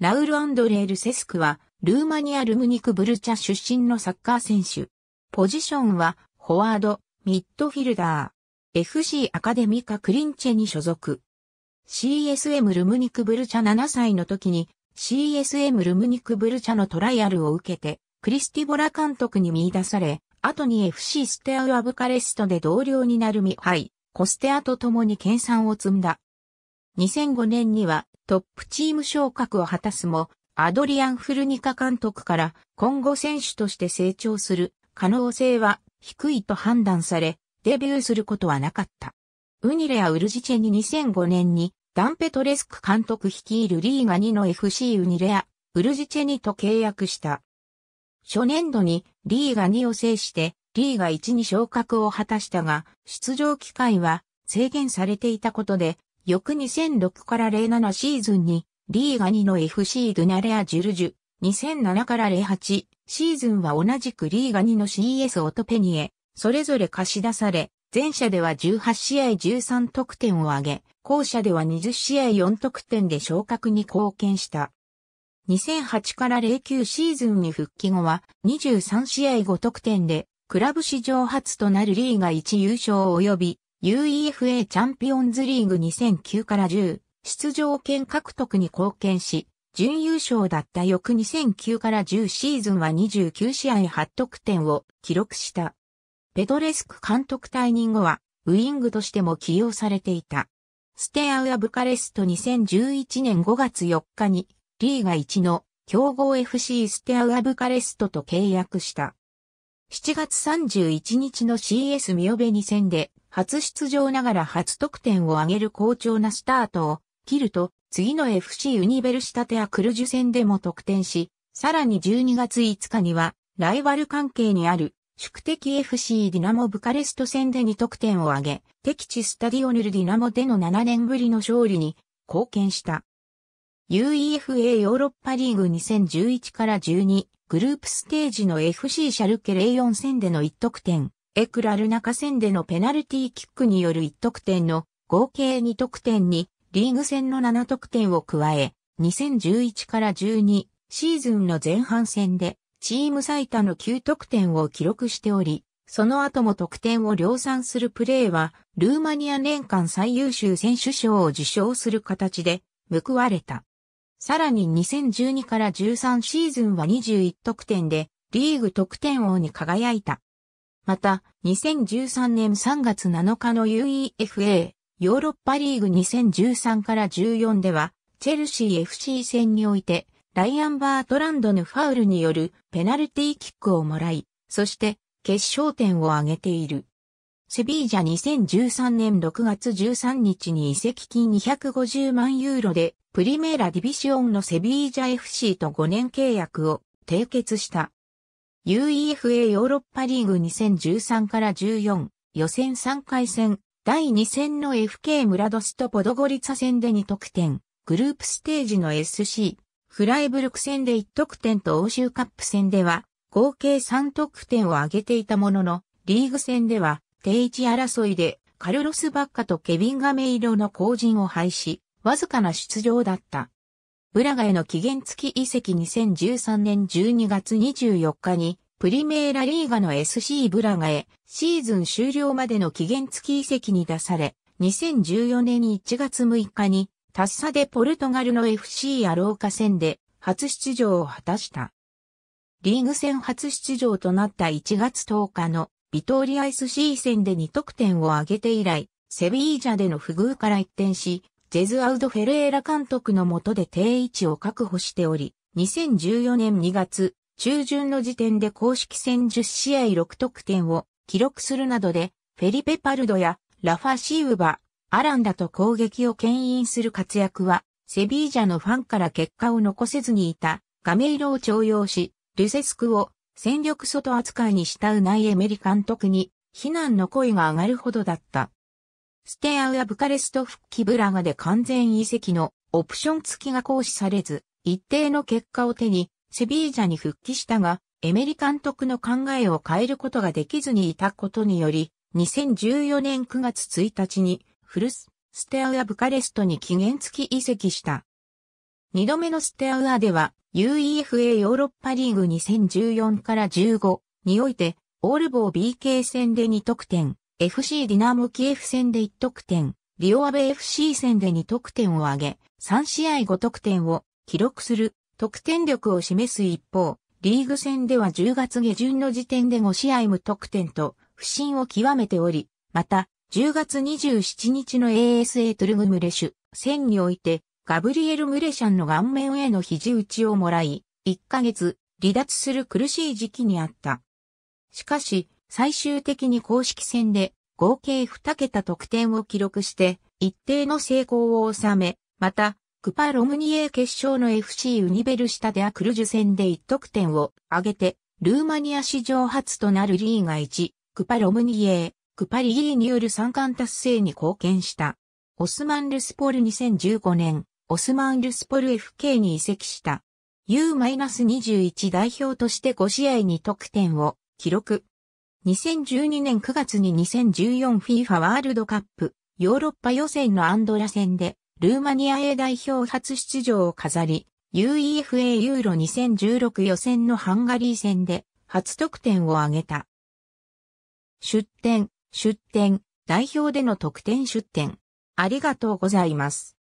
ラウル・アンドレール・セスクは、ルーマニア・ルムニク・ブルチャ出身のサッカー選手。ポジションは、フォワード、ミッドフィルダー。FC アカデミカ・クリンチェに所属。CSM ルムニク・ブルチャ7歳の時に、CSM ルムニク・ブルチャのトライアルを受けて、クリスティボラ監督に見出され、後に FC ステアウア・ブカレストで同僚になるミハイ、コステアと共に研鑽を積んだ。2005年にはトップチーム昇格を果たすも、アドリアン・フルニカ監督から今後選手として成長する可能性は低いと判断され、デビューすることはなかった。ウニレア・ウルジチェに2005年にダンペトレスク監督率いるリーガ2の FC ウニレア、ウルジチェニと契約した。初年度にリーガ2を制してリーガ1に昇格を果たしたが、出場機会は制限されていたことで翌2006から07シーズンに、リーガ2の FC ドゥナレアジュルジュ、2007から08シーズンは同じくリーガ2の CS オトペニエ、それぞれ貸し出され、前者では18試合13得点を挙げ、後者では20試合4得点で昇格に貢献した。2008から09シーズンに復帰後は23試合5得点で、クラブ史上初となるリーガ1優勝及び UEFA チャンピオンズリーグ2009から10出場権獲得に貢献し、準優勝だった翌2009から10シーズンは29試合8得点を記録した。ペトレスク監督退任後は、ウイングとしても起用されていた。ステアウアブカレスト2011年5月4日に、リーガ1の強豪 FC ステアウアブカレストと契約した。7月31日の CS ミオベニ戦で初出場ながら初得点を挙げる好調なスタートを切ると、次の FC ユニベルシタテアクルジュ戦でも得点し、さらに12月5日には、ライバル関係にある、宿敵 FC ディナモブカレスト戦で2得点を挙げ、敵地スタディオネルディナモでの7年ぶりの勝利に貢献した。UEFA ヨーロッパリーグ2011から12グループステージの FC シャルケ04戦での1得点、エクラルナカ戦でのペナルティーキックによる1得点の合計2得点にリーグ戦の7得点を加え、2011から12シーズンの前半戦でチーム最多の9得点を記録しており、その後も得点を量産するプレーは、ルーマニア年間最優秀選手賞を受賞する形で報われた。さらに2012から13シーズンは21得点で、リーグ得点王に輝いた。また、2013年3月7日の UEFA ヨーロッパリーグ2013から14では、チェルシー FC 戦において、ライアン・バートランドのファウルによるペナルティーキックをもらい、そして決勝点を挙げている。セビージャ2013年6月13日に移籍金250万ユーロでプリメーラディビシオンのセビージャ FC と5年契約を締結した。UEFA ヨーロッパリーグ2013から14予選3回戦第2戦の FK ムラドスとポドゴリツァ戦で2得点グループステージの SC フライブルク戦で1得点と欧州カップ戦では合計3得点を挙げていたもののリーグ戦では定位置争いでカルロス・バッカとケビン・ガメイロの後陣を廃しわずかな出場だった。ブラガへの期限付き移籍2013年12月24日に、プリメーラリーガの SC ブラガへ、シーズン終了までの期限付き移籍に出され、2014年1月6日に、タッサでポルトガルの FC アローカ戦で、初出場を果たした。リーグ戦初出場となった1月10日の、ビトーリア SC 戦で2得点を挙げて以来、セビージャでの不遇から一転し、ジェズアウド・フェレーラ監督の下で定位置を確保しており、2014年2月、中旬の時点で公式戦10試合6得点を記録するなどで、フェリペ・パルドやラファ・シーウバ、アランダと攻撃を牽引する活躍は、セビージャのファンから結果を残せずにいた、ガメイロを徴用し、ルセスクを戦力外扱いにしたウナイエメリ監督に、非難の声が上がるほどだった。ステアウアブカレスト復帰ブラガで完全移籍のオプション付きが行使されず、一定の結果を手に、セビージャに復帰したが、エメリ監督の考えを変えることができずにいたことにより、2014年9月1日に、フルス、ステアウアブカレストに期限付き移籍した。二度目のステアウアでは、UEFA ヨーロッパリーグ2014から15において、オールボー BK 戦で2得点、FC ディナーモキエフ戦で1得点、リオアベ FC 戦で2得点を挙げ、3試合5得点を記録する得点力を示す一方、リーグ戦では10月下旬の時点で5試合無得点と不振を極めており、また、10月27日の ASA トゥルグムレシュ戦において、ガブリエル・ムレシャンの顔面への肘打ちをもらい、1ヶ月離脱する苦しい時期にあった。しかし、最終的に公式戦で合計2桁得点を記録して一定の成功を収め、また、クパ・ロムニエ決勝の FC ウニベルシタアクルジュ戦で1得点を挙げて、ルーマニア史上初となるリーガ1、クパ・ロムニエ、クパ・リーによる三冠達成に貢献した。オスマン・ルスポル2015年、オスマン・ルスポル FK に移籍した。U-21 代表として5試合に得点を記録。2012年9月に 2014FIFA ワールドカップヨーロッパ予選のアンドラ戦でルーマニア A 代表初出場を飾り UEFA ユーロ2016予選のハンガリー戦で初得点を挙げた。出展、出展、代表での得点出展。ありがとうございます。